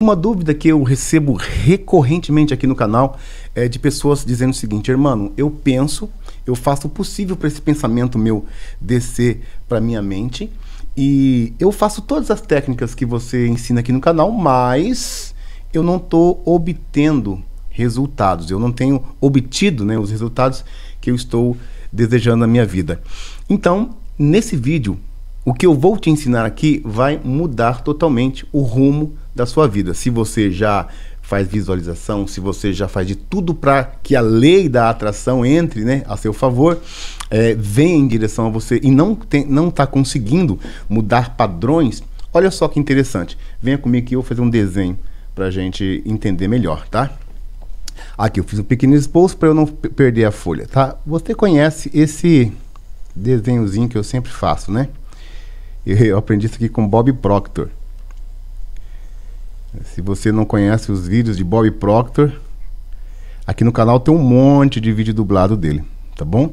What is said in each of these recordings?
Uma dúvida que eu recebo recorrentemente aqui no canal é de pessoas dizendo o seguinte: irmão, eu penso, eu faço o possível para esse pensamento meu descer para minha mente e eu faço todas as técnicas que você ensina aqui no canal, mas eu não estou obtendo resultados, eu não tenho obtido né, os resultados que eu estou desejando na minha vida. Então, nesse vídeo, o que eu vou te ensinar aqui vai mudar totalmente o rumo da sua vida. Se você já faz visualização, se você já faz de tudo para que a lei da atração entre né, a seu favor, é, venha em direção a você e não tem, não está conseguindo mudar padrões, olha só que interessante. Venha comigo que eu vou fazer um desenho para a gente entender melhor, tá? Aqui eu fiz um pequeno esboço para eu não perder a folha, tá? Você conhece esse desenhozinho que eu sempre faço, né? Eu aprendi isso aqui com Bob Proctor. Se você não conhece os vídeos de Bob Proctor, aqui no canal tem um monte de vídeo dublado dele, tá bom?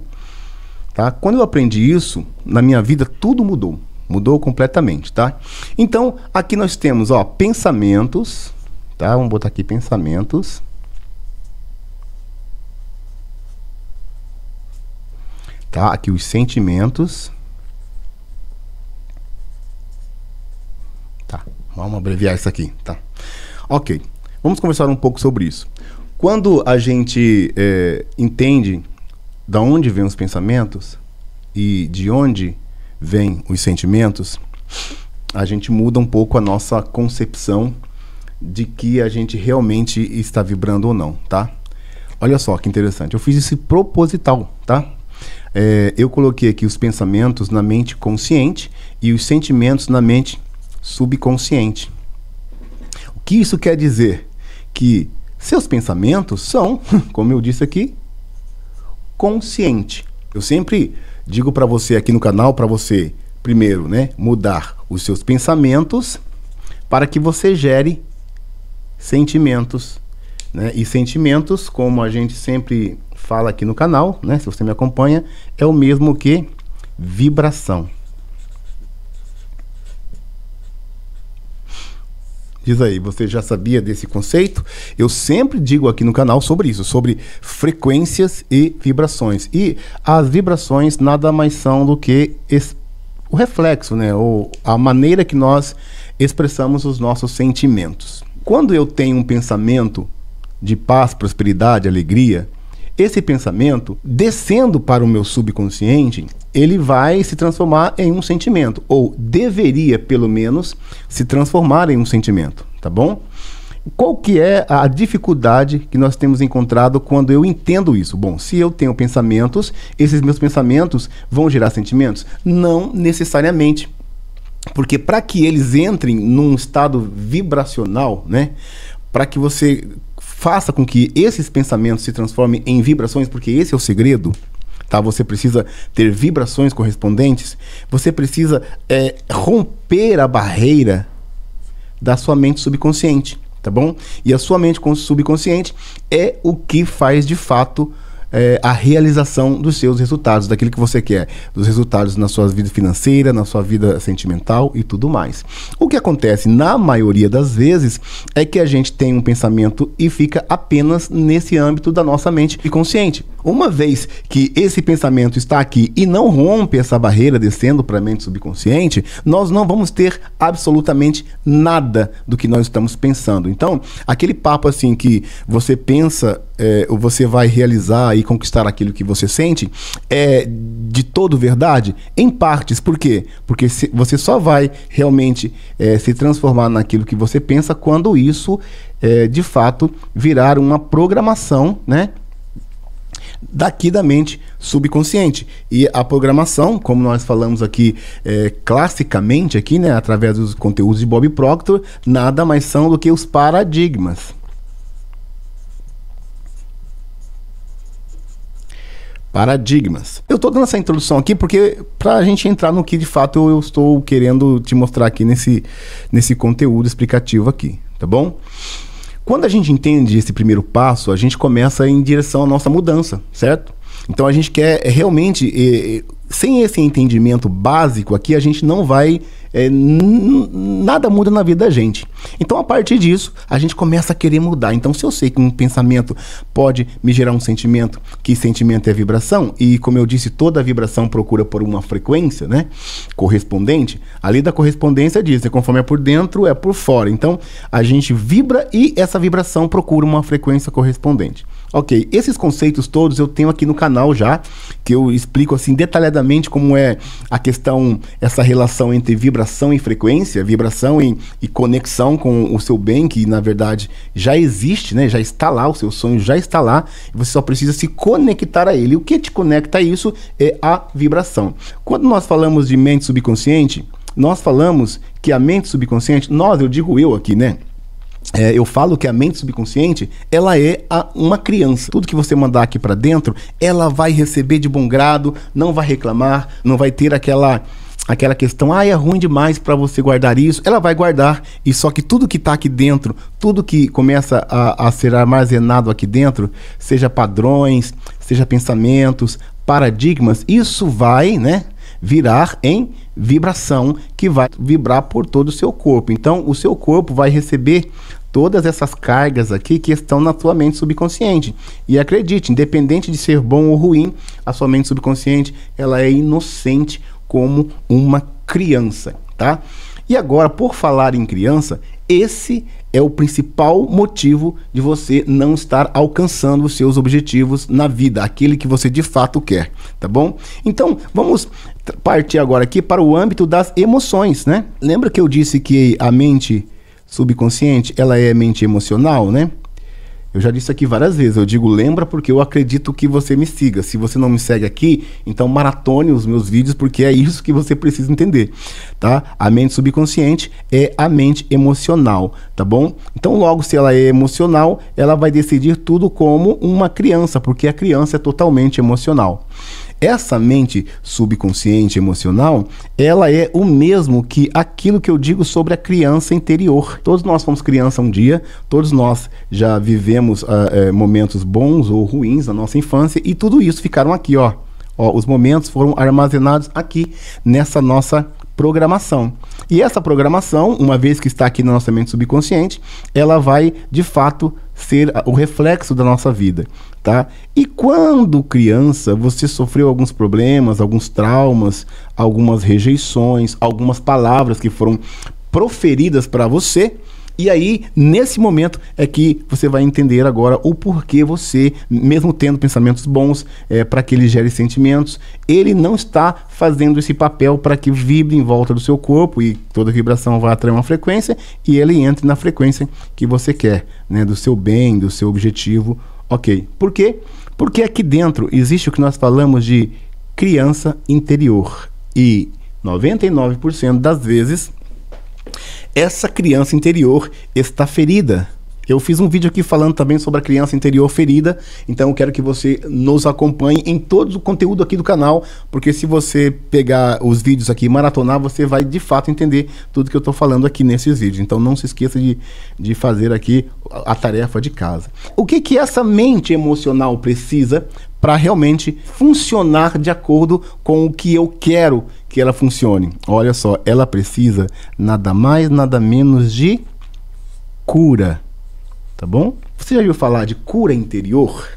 Tá? Quando eu aprendi isso, na minha vida tudo mudou, mudou completamente, tá? Então, aqui nós temos, ó, pensamentos, tá? Vamos botar aqui pensamentos. Tá? Aqui os sentimentos. Vamos abreviar isso aqui, tá? Ok. Vamos conversar um pouco sobre isso. Quando a gente é, entende da onde vêm os pensamentos e de onde vêm os sentimentos, a gente muda um pouco a nossa concepção de que a gente realmente está vibrando ou não, tá? Olha só que interessante. Eu fiz esse proposital, tá? É, eu coloquei aqui os pensamentos na mente consciente e os sentimentos na mente subconsciente. O que isso quer dizer? Que seus pensamentos são, como eu disse aqui, consciente. Eu sempre digo para você aqui no canal para você primeiro, né, mudar os seus pensamentos para que você gere sentimentos, né? E sentimentos, como a gente sempre fala aqui no canal, né? Se você me acompanha, é o mesmo que vibração. Diz aí, você já sabia desse conceito? Eu sempre digo aqui no canal sobre isso, sobre frequências e vibrações. E as vibrações nada mais são do que o reflexo, né? Ou a maneira que nós expressamos os nossos sentimentos. Quando eu tenho um pensamento de paz, prosperidade, alegria, esse pensamento, descendo para o meu subconsciente, ele vai se transformar em um sentimento, ou deveria, pelo menos, se transformar em um sentimento, tá bom? Qual que é a dificuldade que nós temos encontrado quando eu entendo isso? Bom, se eu tenho pensamentos, esses meus pensamentos vão gerar sentimentos? Não necessariamente. Porque para que eles entrem num estado vibracional, né? Para que você faça com que esses pensamentos se transformem em vibrações, porque esse é o segredo. Tá? Você precisa ter vibrações correspondentes. Você precisa é, romper a barreira da sua mente subconsciente, tá bom? E a sua mente subconsciente é o que faz de fato é, a realização dos seus resultados, daquilo que você quer, dos resultados na sua vida financeira, na sua vida sentimental e tudo mais. O que acontece na maioria das vezes é que a gente tem um pensamento e fica apenas nesse âmbito da nossa mente e consciente. Uma vez que esse pensamento está aqui e não rompe essa barreira descendo para a mente subconsciente, nós não vamos ter absolutamente nada do que nós estamos pensando. Então, aquele papo assim que você pensa é, ou você vai realizar e conquistar aquilo que você sente é de todo verdade? Em partes. Por quê? Porque se, você só vai realmente é, se transformar naquilo que você pensa quando isso, é, de fato, virar uma programação, né? daqui da mente subconsciente. E a programação, como nós falamos aqui é, classicamente aqui, né, através dos conteúdos de Bob Proctor, nada mais são do que os paradigmas. paradigmas. Eu estou dando essa introdução aqui porque para a gente entrar no que de fato eu, eu, estou querendo te mostrar aqui nesse, nesse conteúdo explicativo aqui, tá bom? Quando a gente entende esse primeiro passo, a gente começa em direção à nossa mudança, certo? Então a gente quer é, realmente é, é, sem esse entendimento básico aqui, a gente não vai. É, nada muda na vida da gente. Então, a partir disso, a gente começa a querer mudar. Então, se eu sei que um pensamento pode me gerar um sentimento, que sentimento é vibração, e como eu disse, toda vibração procura por uma frequência, né? Correspondente. A lei da correspondência diz: é conforme é por dentro, é por fora. Então, a gente vibra e essa vibração procura uma frequência correspondente. Ok, esses conceitos todos eu tenho aqui no canal já, que eu explico assim detalhadamente como é a questão, essa relação entre vibração e frequência, vibração e, e conexão com o seu bem, que na verdade já existe, né? Já está lá, o seu sonho já está lá, você só precisa se conectar a ele. o que te conecta a isso é a vibração. Quando nós falamos de mente subconsciente, nós falamos que a mente subconsciente, nós, eu digo eu aqui, né? É, eu falo que a mente subconsciente ela é a, uma criança. Tudo que você mandar aqui para dentro, ela vai receber de bom grado, não vai reclamar, não vai ter aquela aquela questão, ah, é ruim demais para você guardar isso, ela vai guardar. E só que tudo que está aqui dentro, tudo que começa a, a, ser armazenado aqui dentro, seja padrões, seja pensamentos, paradigmas, isso vai, né, virar em vibração que vai vibrar por todo o seu corpo. Então, o seu corpo vai receber todas essas cargas aqui que estão na sua mente subconsciente. E acredite, independente de ser bom ou ruim, a sua mente subconsciente, ela é inocente como uma criança, tá? E agora, por falar em criança, esse é o principal motivo de você não estar alcançando os seus objetivos na vida, aquele que você de fato quer, tá bom? Então, vamos partir agora aqui para o âmbito das emoções, né? Lembra que eu disse que a mente subconsciente, ela é mente emocional, né? Eu já disse aqui várias vezes, eu digo lembra porque eu acredito que você me siga. Se você não me segue aqui, então maratone os meus vídeos porque é isso que você precisa entender, tá? A mente subconsciente é a mente emocional, tá bom? Então logo se ela é emocional, ela vai decidir tudo como uma criança, porque a criança é totalmente emocional. Essa mente subconsciente emocional, ela é o mesmo que aquilo que eu digo sobre a criança interior. Todos nós fomos criança um dia, todos nós já vivemos uh, uh, momentos bons ou ruins na nossa infância e tudo isso ficaram aqui, ó. Ó, os momentos foram armazenados aqui nessa nossa programação. E essa programação, uma vez que está aqui na nossa mente subconsciente, ela vai de fato ser o reflexo da nossa vida, tá? E quando criança, você sofreu alguns problemas, alguns traumas, algumas rejeições, algumas palavras que foram proferidas para você, e aí, nesse momento, é que você vai entender agora o porquê você, mesmo tendo pensamentos bons, é, para que ele gere sentimentos, ele não está fazendo esse papel para que vibre em volta do seu corpo e toda vibração vai atrair uma frequência e ele entre na frequência que você quer, né? Do seu bem, do seu objetivo. Ok. Por quê? Porque aqui dentro existe o que nós falamos de criança interior. E 99% das vezes essa criança interior está ferida. Eu fiz um vídeo aqui falando também sobre a criança interior ferida, então eu quero que você nos acompanhe em todo o conteúdo aqui do canal, porque se você pegar os vídeos aqui e maratonar, você vai de fato entender tudo que eu estou falando aqui nesses vídeos. Então não se esqueça de, de fazer aqui a tarefa de casa. O que, que essa mente emocional precisa para realmente funcionar de acordo com o que eu quero que ela funcione. Olha só, ela precisa nada mais, nada menos de cura. Tá bom? Você já ouviu falar de cura interior?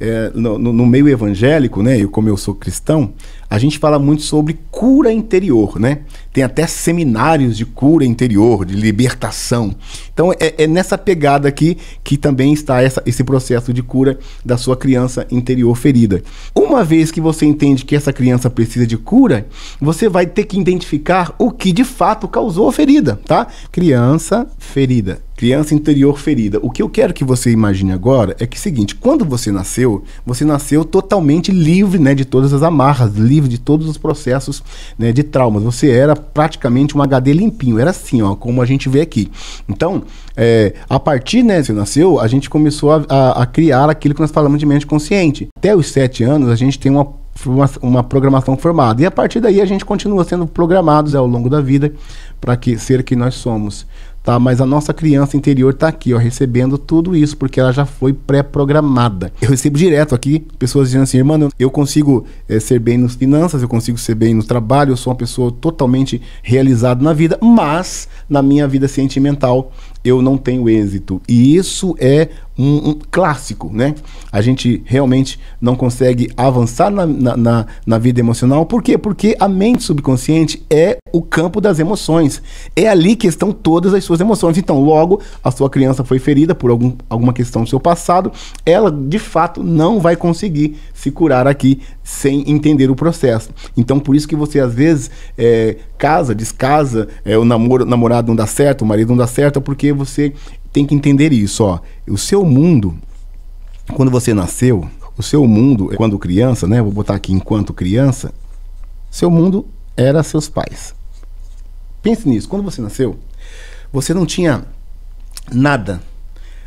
É, no, no, meio evangélico, né? E como eu sou cristão, a gente fala muito sobre cura interior, né? tem até seminários de cura interior, de libertação. Então é, é nessa pegada aqui que também está essa, esse processo de cura da sua criança interior ferida. Uma vez que você entende que essa criança precisa de cura, você vai ter que identificar o que de fato causou a ferida, tá? Criança ferida. Criança interior ferida. O que eu quero que você imagine agora é que é o seguinte: quando você nasceu, você nasceu totalmente livre né, de todas as amarras, livre de todos os processos né, de traumas. Você era praticamente um HD limpinho. Era assim, ó, como a gente vê aqui. Então, é, a partir, né, se nasceu, a gente começou a, a, a criar aquilo que nós falamos de mente consciente. Até os sete anos, a gente tem uma uma, uma, programação formada. E a partir daí a gente continua sendo programados ao longo da vida para que ser que nós somos tá? Mas a nossa criança interior está aqui, ó, recebendo tudo isso, porque ela já foi pré-programada. Eu recebo direto aqui pessoas dizendo assim, irmã, eu consigo é, ser bem nas finanças, eu consigo ser bem no trabalho, eu sou uma pessoa totalmente realizada na vida, mas na minha vida sentimental eu não tenho êxito. E isso é um, um, clássico, né? A gente realmente não consegue avançar na, na, na, vida emocional. Por quê? Porque a mente subconsciente é o campo das emoções. É ali que estão todas as suas emoções. Então, logo, a sua criança foi ferida por algum, alguma questão do seu passado. Ela, de fato, não vai conseguir se curar aqui sem entender o processo. Então, por isso que você, às vezes, é, casa, descasa, é, o namoro, namorado não dá certo, o marido não dá certo, porque você tem que entender isso, ó. O seu mundo, quando você nasceu, o seu mundo, quando criança, né? Vou botar aqui enquanto criança, seu mundo era seus pais. Pense nisso. Quando você nasceu, você não tinha nada,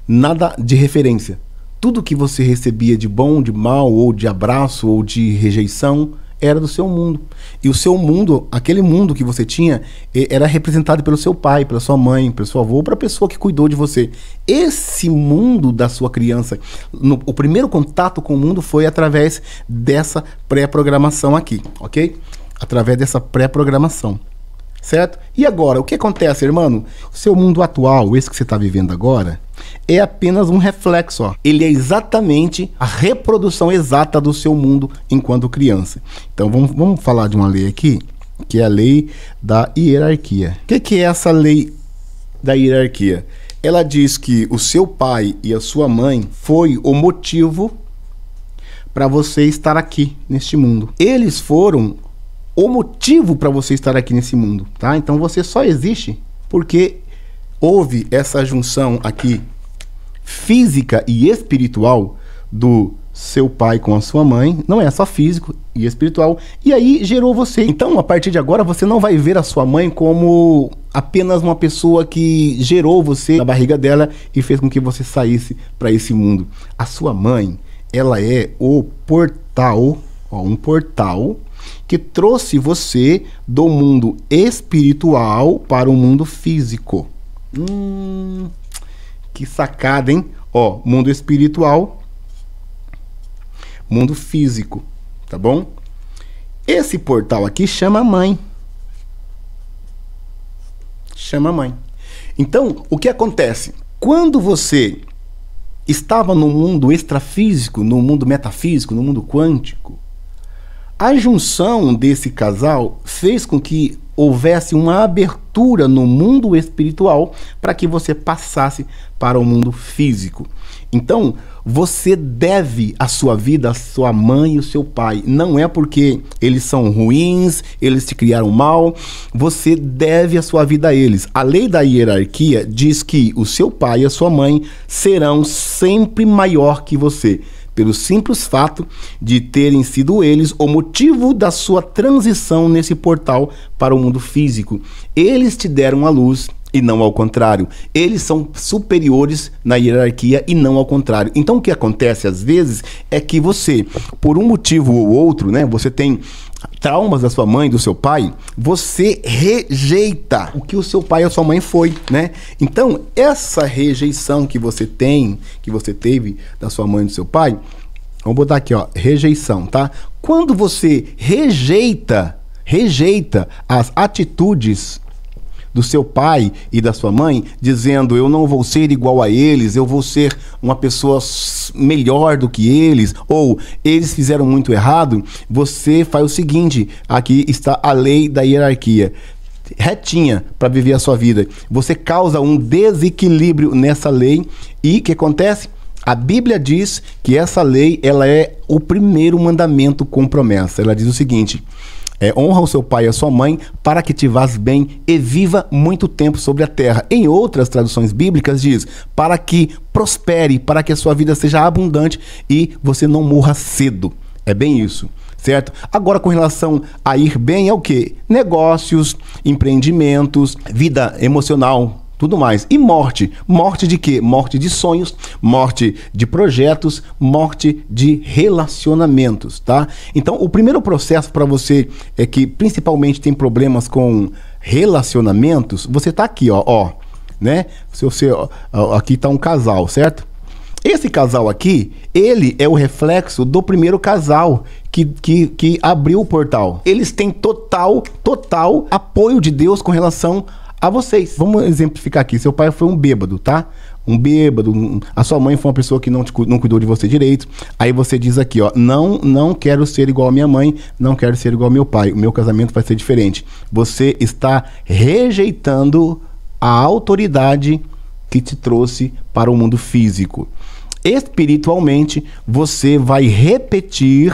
nada de referência. Tudo que você recebia de bom, de mal, ou de abraço, ou de rejeição, era do seu mundo. E o seu mundo, aquele mundo que você tinha, era representado pelo seu pai, pela sua mãe, pelo seu avô, para a pessoa que cuidou de você. Esse mundo da sua criança, no, o primeiro contato com o mundo foi através dessa pré-programação aqui, ok? Através dessa pré-programação. Certo? E agora, o que acontece, irmão? O seu mundo atual, esse que você está vivendo agora, é apenas um reflexo. Ó. Ele é exatamente a reprodução exata do seu mundo enquanto criança. Então vamos, vamos falar de uma lei aqui, que é a lei da hierarquia. O que, que é essa lei da hierarquia? Ela diz que o seu pai e a sua mãe foi o motivo para você estar aqui neste mundo. Eles foram o motivo para você estar aqui nesse mundo, tá? Então você só existe porque houve essa junção aqui física e espiritual do seu pai com a sua mãe, não é só físico e espiritual, e aí gerou você. Então, a partir de agora, você não vai ver a sua mãe como apenas uma pessoa que gerou você na barriga dela e fez com que você saísse para esse mundo. A sua mãe, ela é o portal, ó, um portal que trouxe você do mundo espiritual para o mundo físico. Hum, que sacada, hein? Ó, mundo espiritual, mundo físico, tá bom? Esse portal aqui chama mãe. Chama mãe. Então, o que acontece? Quando você estava no mundo extrafísico, no mundo metafísico, no mundo quântico, a junção desse casal fez com que houvesse uma abertura no mundo espiritual para que você passasse para o mundo físico. Então, você deve a sua vida à sua mãe e ao seu pai. Não é porque eles são ruins, eles te criaram mal. Você deve a sua vida a eles. A lei da hierarquia diz que o seu pai e a sua mãe serão sempre maior que você pelo simples fato de terem sido eles o motivo da sua transição nesse portal para o mundo físico. Eles te deram a luz e não ao contrário. Eles são superiores na hierarquia e não ao contrário. Então o que acontece às vezes é que você, por um motivo ou outro, né, você tem traumas da sua mãe, do seu pai, você rejeita o que o seu pai ou sua mãe foi, né? Então, essa rejeição que você tem, que você teve da sua mãe e do seu pai, vamos botar aqui, ó, rejeição, tá? Quando você rejeita, rejeita as atitudes do seu pai e da sua mãe, dizendo: Eu não vou ser igual a eles, eu vou ser uma pessoa melhor do que eles, ou eles fizeram muito errado, você faz o seguinte: aqui está a lei da hierarquia retinha para viver a sua vida. Você causa um desequilíbrio nessa lei e o que acontece? A Bíblia diz que essa lei ela é o primeiro mandamento com promessa. Ela diz o seguinte: é, honra o seu pai e a sua mãe para que te vás bem e viva muito tempo sobre a terra. Em outras traduções bíblicas diz, para que prospere, para que a sua vida seja abundante e você não morra cedo. É bem isso certo? Agora, com relação a ir bem, é o que? Negócios, empreendimentos, vida emocional, tudo mais. E morte. Morte de quê? Morte de sonhos, morte de projetos, morte de relacionamentos, tá? Então, o primeiro processo para você é que principalmente tem problemas com relacionamentos, você tá aqui, ó, ó, né? Se você ó, aqui tá um casal, certo? Esse casal aqui, ele é o reflexo do primeiro casal que, que, que abriu o portal. Eles têm total, total apoio de Deus com relação a vocês. Vamos exemplificar aqui. Seu pai foi um bêbado, tá? Um bêbado, um... a sua mãe foi uma pessoa que não, te, não cuidou de você direito. Aí você diz aqui, ó, não, não quero ser igual a minha mãe, não quero ser igual ao meu pai. O meu casamento vai ser diferente. Você está rejeitando a autoridade que te trouxe para o mundo físico. Espiritualmente, você vai repetir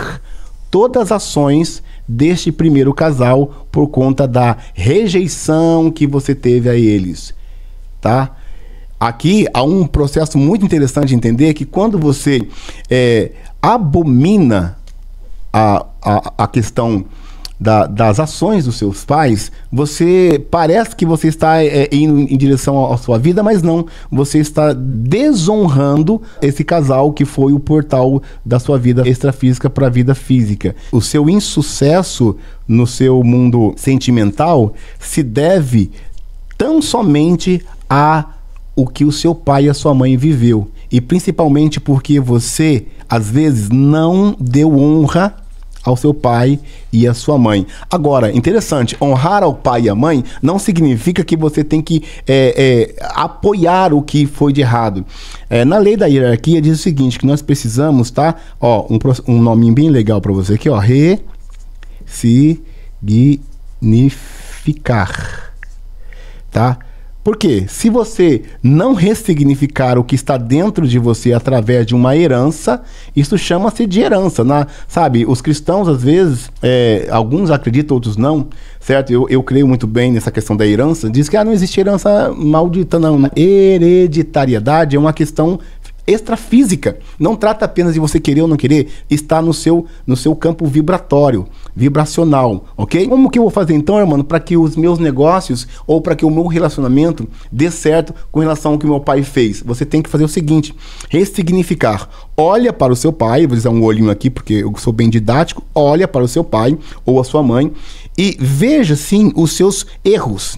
todas as ações deste primeiro casal por conta da rejeição que você teve a eles, tá? Aqui há um processo muito interessante de entender que quando você é, abomina a, a, a questão da, das ações dos seus pais, você parece que você está é, indo em direção à sua vida, mas não. Você está desonrando esse casal que foi o portal da sua vida extrafísica para a vida física. O seu insucesso no seu mundo sentimental se deve tão somente a o que o seu pai e a sua mãe viveu. E principalmente porque você, às vezes, não deu honra ao seu pai e à sua mãe. Agora, interessante, honrar ao pai e à mãe não significa que você tem que é, é, apoiar o que foi de errado. É, na lei da hierarquia diz o seguinte, que nós precisamos, tá? Ó, um, um nominho bem legal para você aqui, ó. re significar, Tá? Porque se você não ressignificar o que está dentro de você através de uma herança, isso chama-se de herança. Na, sabe, os cristãos, às vezes, é, alguns acreditam, outros não, certo? Eu, eu creio muito bem nessa questão da herança. Diz que ah, não existe herança maldita, não. Né? Hereditariedade é uma questão extrafísica. Não trata apenas de você querer ou não querer, está no seu, no seu campo vibratório, vibracional, ok? Como que eu vou fazer então, irmão, para que os meus negócios ou para que o meu relacionamento dê certo com relação ao que meu pai fez? Você tem que fazer o seguinte: ressignificar. Olha para o seu pai, vou usar um olhinho aqui porque eu sou bem didático, olha para o seu pai ou a sua mãe e veja sim os seus erros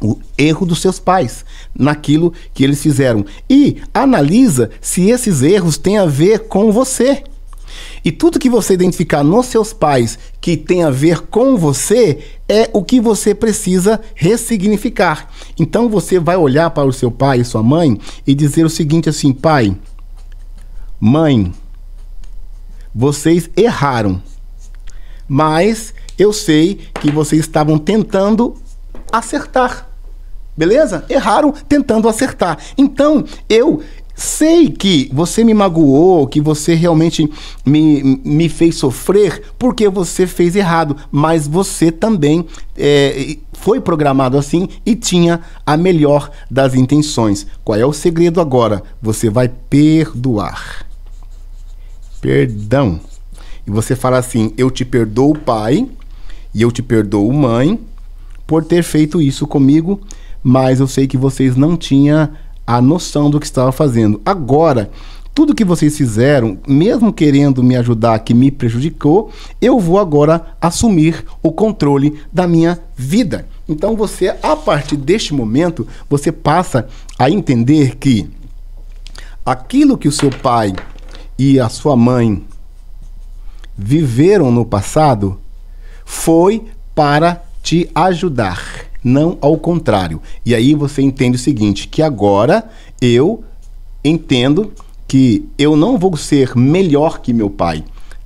o erro dos seus pais naquilo que eles fizeram e analisa se esses erros têm a ver com você. E tudo que você identificar nos seus pais que tem a ver com você é o que você precisa ressignificar. Então você vai olhar para o seu pai e sua mãe e dizer o seguinte assim: "Pai, mãe, vocês erraram. Mas eu sei que vocês estavam tentando acertar. Beleza? Erraram tentando acertar. Então, eu sei que você me magoou, que você realmente me, me fez sofrer porque você fez errado, mas você também é, foi programado assim e tinha a melhor das intenções. Qual é o segredo agora? Você vai perdoar. Perdão. E você fala assim: Eu te perdoo, pai, e eu te perdoo, mãe, por ter feito isso comigo mas eu sei que vocês não tinham a noção do que estava fazendo. Agora, tudo que vocês fizeram, mesmo querendo me ajudar, que me prejudicou, eu vou agora assumir o controle da minha vida. Então você, a partir deste momento, você passa a entender que aquilo que o seu pai e a sua mãe viveram no passado foi para te ajudar não ao contrário. E aí você entende o seguinte, que agora eu entendo que eu não vou ser melhor que meu pai,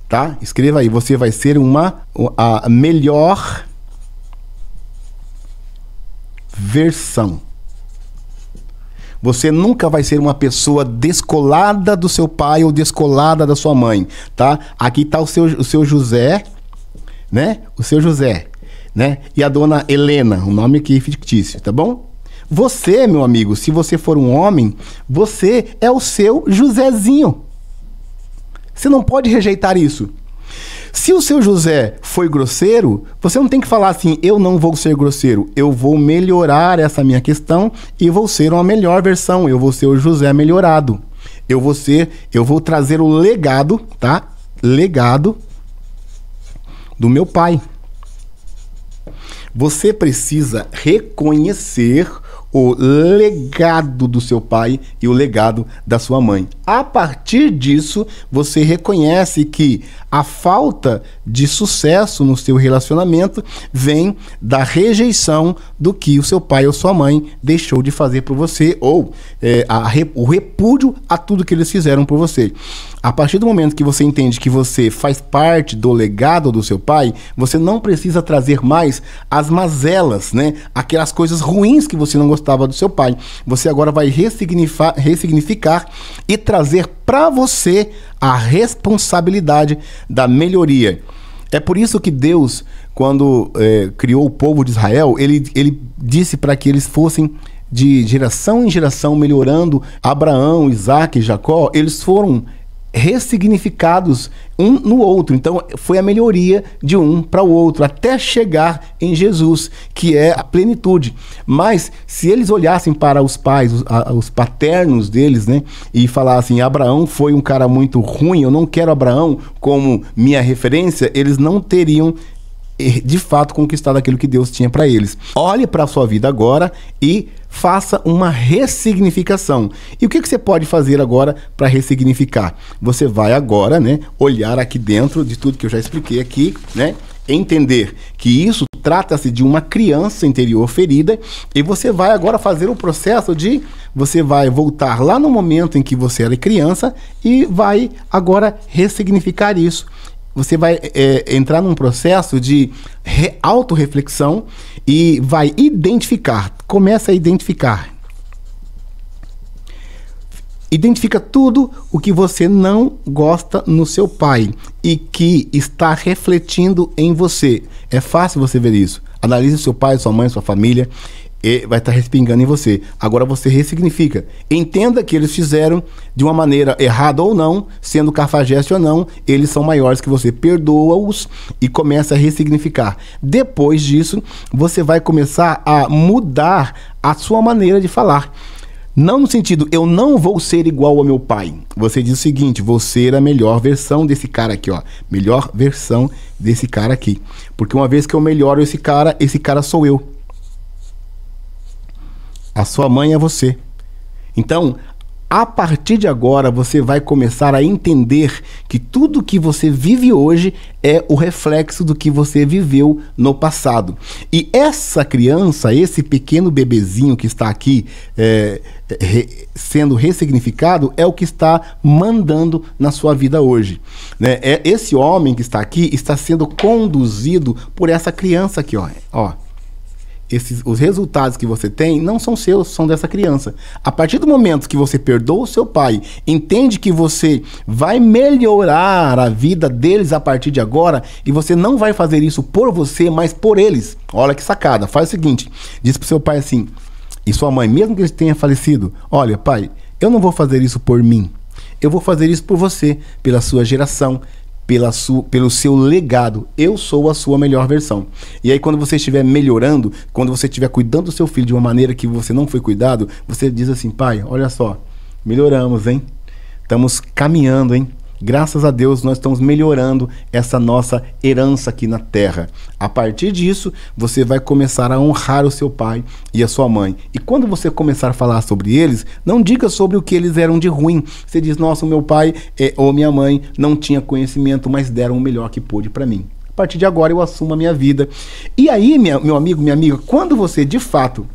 tá? Escreva aí, você vai ser uma a melhor versão. Você nunca vai ser uma pessoa descolada do seu pai ou descolada da sua mãe, tá? Aqui tá o seu, o seu José, né? O seu José né? E a dona Helena, um nome aqui fictício, tá bom? Você, meu amigo, se você for um homem, você é o seu Josézinho. Você não pode rejeitar isso. Se o seu José foi grosseiro, você não tem que falar assim: eu não vou ser grosseiro, eu vou melhorar essa minha questão e vou ser uma melhor versão, eu vou ser o José melhorado. Eu vou ser, eu vou trazer o legado, tá? Legado do meu pai. Você precisa reconhecer o legado do seu pai e o legado da sua mãe. A partir disso, você reconhece que a falta de sucesso no seu relacionamento vem da rejeição do que o seu pai ou sua mãe deixou de fazer por você, ou é, a, o repúdio a tudo que eles fizeram por você. A partir do momento que você entende que você faz parte do legado do seu pai, você não precisa trazer mais as mazelas, né? Aquelas coisas ruins que você não gostava do seu pai. Você agora vai ressignificar, ressignificar e trazer para você a responsabilidade da melhoria. É por isso que Deus, quando é, criou o povo de Israel, ele, ele disse para que eles fossem de geração em geração melhorando. Abraão, Isaac, Jacó, eles foram ressignificados um no outro. Então, foi a melhoria de um para o outro, até chegar em Jesus, que é a plenitude. Mas, se eles olhassem para os pais, os, a, os paternos deles, né, e falassem: Abraão foi um cara muito ruim, eu não quero Abraão como minha referência, eles não teriam eh, de fato conquistado aquilo que Deus tinha para eles. Olhe para a sua vida agora e faça uma ressignificação. E o que, que você pode fazer agora para ressignificar? Você vai agora, né, olhar aqui dentro de tudo que eu já expliquei aqui, né? Entender que isso trata-se de uma criança interior ferida e você vai agora fazer o processo de você vai voltar lá no momento em que você era criança e vai agora ressignificar isso você vai é, entrar num processo de autorreflexão e vai identificar. Começa a identificar. Identifica tudo o que você não gosta no seu pai e que está refletindo em você. É fácil você ver isso. Analise seu pai, sua mãe, sua família vai estar respingando em você. Agora você ressignifica. Entenda que eles fizeram de uma maneira errada ou não, sendo cafajeste ou não, eles são maiores que você. Perdoa-os e começa a ressignificar. Depois disso, você vai começar a mudar a sua maneira de falar. Não no sentido, eu não vou ser igual ao meu pai. Você diz o seguinte: vou ser a melhor versão desse cara aqui, ó. Melhor versão desse cara aqui. Porque uma vez que eu melhoro esse cara, esse cara sou eu. A sua mãe é você. Então, a partir de agora você vai começar a entender que tudo que você vive hoje é o reflexo do que você viveu no passado. E essa criança, esse pequeno bebezinho que está aqui é, re, sendo ressignificado, é o que está mandando na sua vida hoje. Né? É, esse homem que está aqui está sendo conduzido por essa criança aqui, ó. ó esses, os resultados que você tem não são seus, são dessa criança. A partir do momento que você perdoa o seu pai, entende que você vai melhorar a vida deles a partir de agora e você não vai fazer isso por você, mas por eles. Olha que sacada. Faz o seguinte: diz pro seu pai assim, e sua mãe, mesmo que ele tenha falecido: Olha, pai, eu não vou fazer isso por mim. Eu vou fazer isso por você, pela sua geração, pela sua, pelo seu legado. Eu sou a sua melhor versão. E aí, quando você estiver melhorando, quando você estiver cuidando do seu filho de uma maneira que você não foi cuidado, você diz assim: pai, olha só, melhoramos, hein? Estamos caminhando, hein? graças a Deus nós estamos melhorando essa nossa herança aqui na terra. A partir disso, você vai começar a honrar o seu pai e a sua mãe. E quando você começar a falar sobre eles, não diga sobre o que eles eram de ruim. Você diz: "Nossa, meu pai é, ou minha mãe não tinha conhecimento, mas deram o melhor que pôde para mim." A partir de agora eu assumo a minha vida. E aí, minha, meu amigo, minha amiga, quando você de fato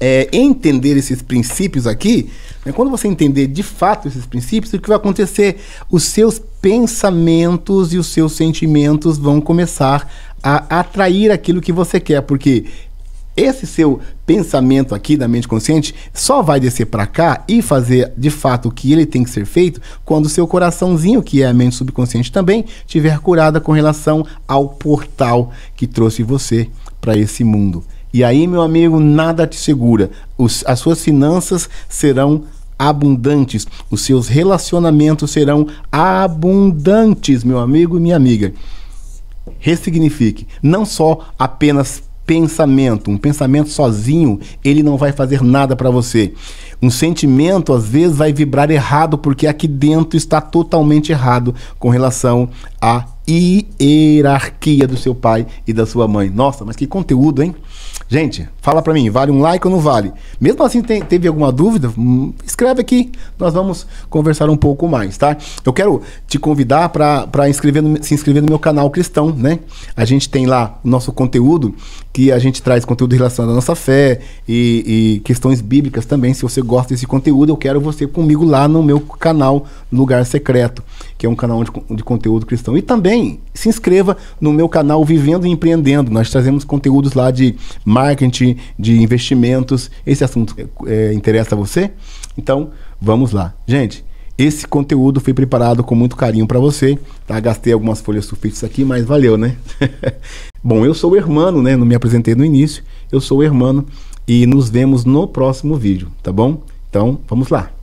é, entender esses princípios aqui, né, quando você entender de fato esses princípios, o que vai acontecer? Os seus pensamentos e os seus sentimentos vão começar a atrair aquilo que você quer, porque esse seu pensamento aqui da mente consciente só vai descer para cá e fazer de fato o que ele tem que ser feito quando o seu coraçãozinho, que é a mente subconsciente também, tiver curada com relação ao portal que trouxe você para esse mundo. E aí, meu amigo, nada te segura. Os, as suas finanças serão abundantes, os seus relacionamentos serão abundantes, meu amigo e minha amiga. Ressignifique, não só apenas pensamento, um pensamento sozinho, ele não vai fazer nada para você. Um sentimento às vezes vai vibrar errado porque aqui dentro está totalmente errado com relação à hierarquia do seu pai e da sua mãe. Nossa, mas que conteúdo, hein? Gente, fala para mim, vale um like ou não vale? Mesmo assim, tem, teve alguma dúvida? Hum, escreve aqui, nós vamos conversar um pouco mais, tá? Eu quero te convidar para se inscrever no meu canal cristão, né? A gente tem lá o nosso conteúdo, que a gente traz conteúdo relacionado à nossa fé e, e questões bíblicas também. Se você gosta desse conteúdo, eu quero você comigo lá no meu canal Lugar Secreto, que é um canal de, de conteúdo cristão. E também se inscreva no meu canal Vivendo e Empreendendo. Nós trazemos conteúdos lá de marketing, de investimentos. Esse assunto é, interessa a você? Então, vamos lá. Gente, esse conteúdo foi preparado com muito carinho para você. Tá? Gastei algumas folhas sulfites aqui, mas valeu, né? Bom, eu sou o Hermano, né? Não me apresentei no início. Eu sou o Hermano e nos vemos no próximo vídeo, tá bom? Então, vamos lá.